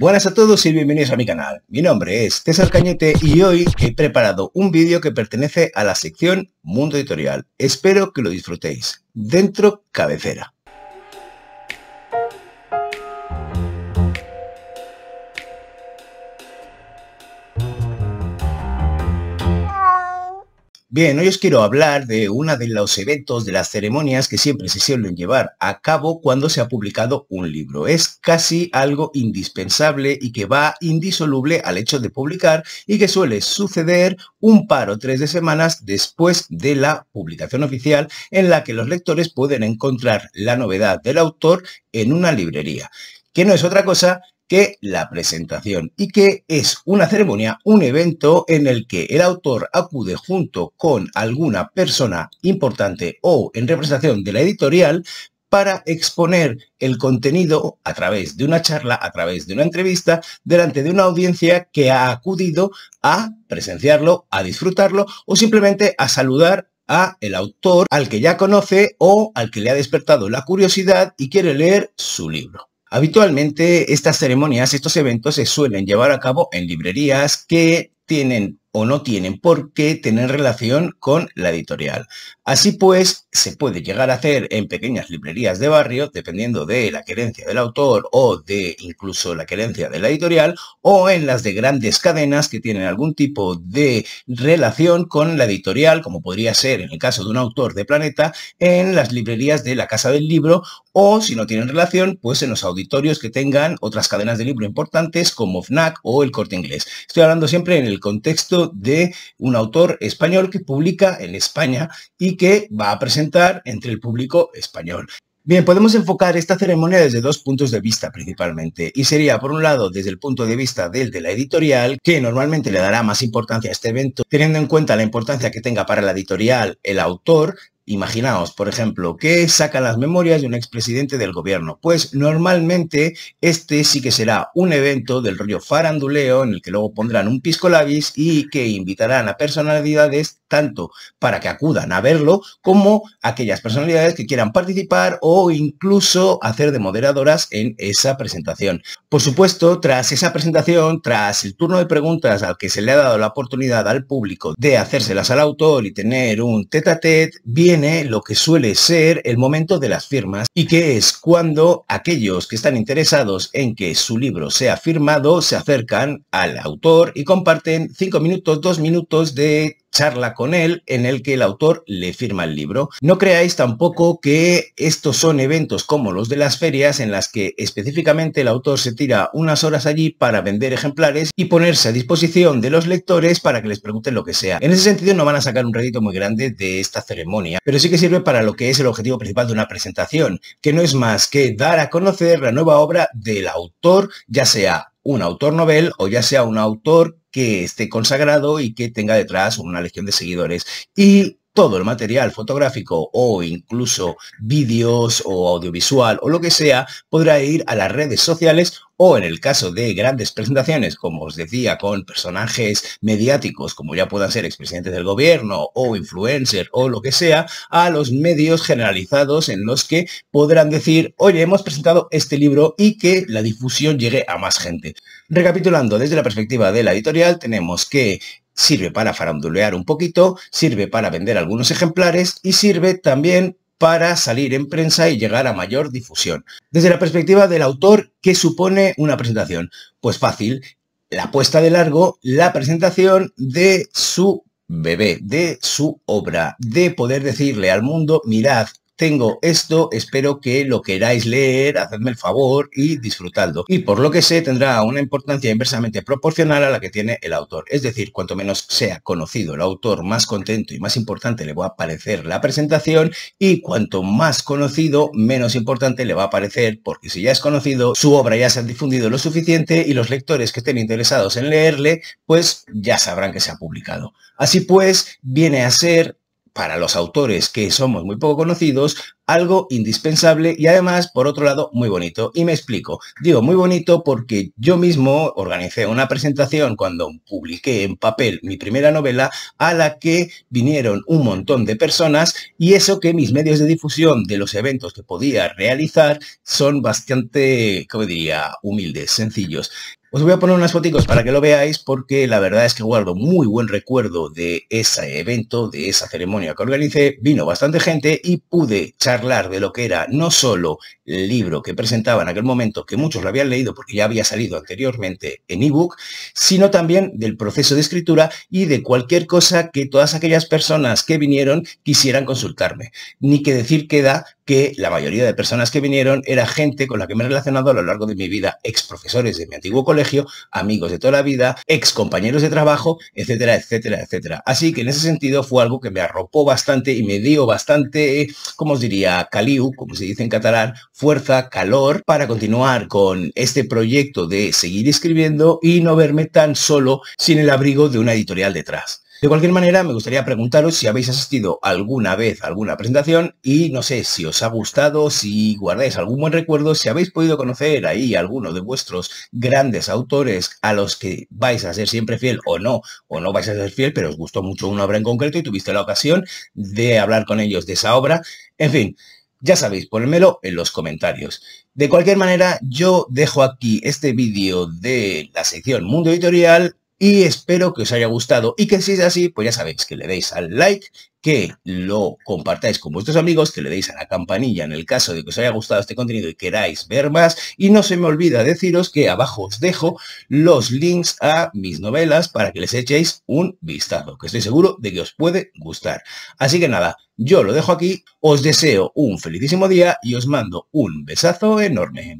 Buenas a todos y bienvenidos a mi canal. Mi nombre es César Cañete y hoy he preparado un vídeo que pertenece a la sección Mundo Editorial. Espero que lo disfrutéis. Dentro cabecera. Bien, hoy os quiero hablar de uno de los eventos, de las ceremonias que siempre se suelen llevar a cabo cuando se ha publicado un libro. Es casi algo indispensable y que va indisoluble al hecho de publicar y que suele suceder un par o tres de semanas después de la publicación oficial en la que los lectores pueden encontrar la novedad del autor en una librería que no es otra cosa que la presentación y que es una ceremonia, un evento en el que el autor acude junto con alguna persona importante o en representación de la editorial para exponer el contenido a través de una charla, a través de una entrevista, delante de una audiencia que ha acudido a presenciarlo, a disfrutarlo o simplemente a saludar a el autor al que ya conoce o al que le ha despertado la curiosidad y quiere leer su libro. Habitualmente estas ceremonias, estos eventos se suelen llevar a cabo en librerías que tienen o no tienen por qué tener relación con la editorial. Así pues, se puede llegar a hacer en pequeñas librerías de barrio, dependiendo de la querencia del autor o de incluso la querencia de la editorial, o en las de grandes cadenas que tienen algún tipo de relación con la editorial, como podría ser en el caso de un autor de Planeta, en las librerías de la Casa del Libro o si no tienen relación, pues en los auditorios que tengan otras cadenas de libro importantes como FNAC o el Corte Inglés. Estoy hablando siempre en el contexto de un autor español que publica en España y que va a presentar entre el público español. Bien, podemos enfocar esta ceremonia desde dos puntos de vista principalmente, y sería por un lado desde el punto de vista del de la editorial, que normalmente le dará más importancia a este evento, teniendo en cuenta la importancia que tenga para la editorial el autor, Imaginaos, por ejemplo, que sacan las memorias de un expresidente del gobierno. Pues normalmente este sí que será un evento del rollo faranduleo en el que luego pondrán un pisco labis y que invitarán a personalidades tanto para que acudan a verlo como aquellas personalidades que quieran participar o incluso hacer de moderadoras en esa presentación. Por supuesto, tras esa presentación, tras el turno de preguntas al que se le ha dado la oportunidad al público de hacérselas al autor y tener un tete a tete, bien lo que suele ser el momento de las firmas y que es cuando aquellos que están interesados en que su libro sea firmado se acercan al autor y comparten 5 minutos, 2 minutos de charla con él en el que el autor le firma el libro. No creáis tampoco que estos son eventos como los de las ferias en las que específicamente el autor se tira unas horas allí para vender ejemplares y ponerse a disposición de los lectores para que les pregunten lo que sea. En ese sentido no van a sacar un rédito muy grande de esta ceremonia, pero sí que sirve para lo que es el objetivo principal de una presentación, que no es más que dar a conocer la nueva obra del autor, ya sea un autor novel o ya sea un autor que esté consagrado y que tenga detrás una legión de seguidores. Y todo el material fotográfico o incluso vídeos o audiovisual o lo que sea, podrá ir a las redes sociales o en el caso de grandes presentaciones, como os decía, con personajes mediáticos, como ya puedan ser expresidentes del gobierno o influencer o lo que sea, a los medios generalizados en los que podrán decir, oye, hemos presentado este libro y que la difusión llegue a más gente. Recapitulando, desde la perspectiva de la editorial, tenemos que sirve para farandulear un poquito, sirve para vender algunos ejemplares y sirve también para salir en prensa y llegar a mayor difusión. Desde la perspectiva del autor, ¿qué supone una presentación? Pues fácil, la puesta de largo, la presentación de su bebé, de su obra, de poder decirle al mundo, mirad, tengo esto, espero que lo queráis leer, hacedme el favor y disfrutadlo. Y por lo que sé, tendrá una importancia inversamente proporcional a la que tiene el autor. Es decir, cuanto menos sea conocido el autor, más contento y más importante le va a parecer la presentación y cuanto más conocido, menos importante le va a parecer, porque si ya es conocido, su obra ya se ha difundido lo suficiente y los lectores que estén interesados en leerle, pues ya sabrán que se ha publicado. Así pues, viene a ser para los autores que somos muy poco conocidos, algo indispensable y además, por otro lado, muy bonito. Y me explico. Digo muy bonito porque yo mismo organicé una presentación cuando publiqué en papel mi primera novela a la que vinieron un montón de personas y eso que mis medios de difusión de los eventos que podía realizar son bastante, como diría, humildes, sencillos. Os voy a poner unas fotos para que lo veáis porque la verdad es que guardo muy buen recuerdo de ese evento, de esa ceremonia que organicé. Vino bastante gente y pude charlar de lo que era no solo el libro que presentaba en aquel momento, que muchos lo habían leído porque ya había salido anteriormente en ebook, sino también del proceso de escritura y de cualquier cosa que todas aquellas personas que vinieron quisieran consultarme. Ni que decir queda que la mayoría de personas que vinieron era gente con la que me he relacionado a lo largo de mi vida, ex profesores de mi antiguo colegio, amigos de toda la vida, ex compañeros de trabajo, etcétera, etcétera, etcétera. Así que en ese sentido fue algo que me arropó bastante y me dio bastante, como os diría, caliu, como se dice en catalán, fuerza, calor, para continuar con este proyecto de seguir escribiendo y no verme tan solo sin el abrigo de una editorial detrás. De cualquier manera, me gustaría preguntaros si habéis asistido alguna vez a alguna presentación y no sé si os ha gustado, si guardáis algún buen recuerdo, si habéis podido conocer ahí a alguno de vuestros grandes autores a los que vais a ser siempre fiel o no, o no vais a ser fiel, pero os gustó mucho una obra en concreto y tuviste la ocasión de hablar con ellos de esa obra. En fin, ya sabéis, ponedmelo en los comentarios. De cualquier manera, yo dejo aquí este vídeo de la sección Mundo Editorial y espero que os haya gustado y que si es así, pues ya sabéis que le deis al like, que lo compartáis con vuestros amigos, que le deis a la campanilla en el caso de que os haya gustado este contenido y queráis ver más. Y no se me olvida deciros que abajo os dejo los links a mis novelas para que les echéis un vistazo, que estoy seguro de que os puede gustar. Así que nada, yo lo dejo aquí, os deseo un felicísimo día y os mando un besazo enorme.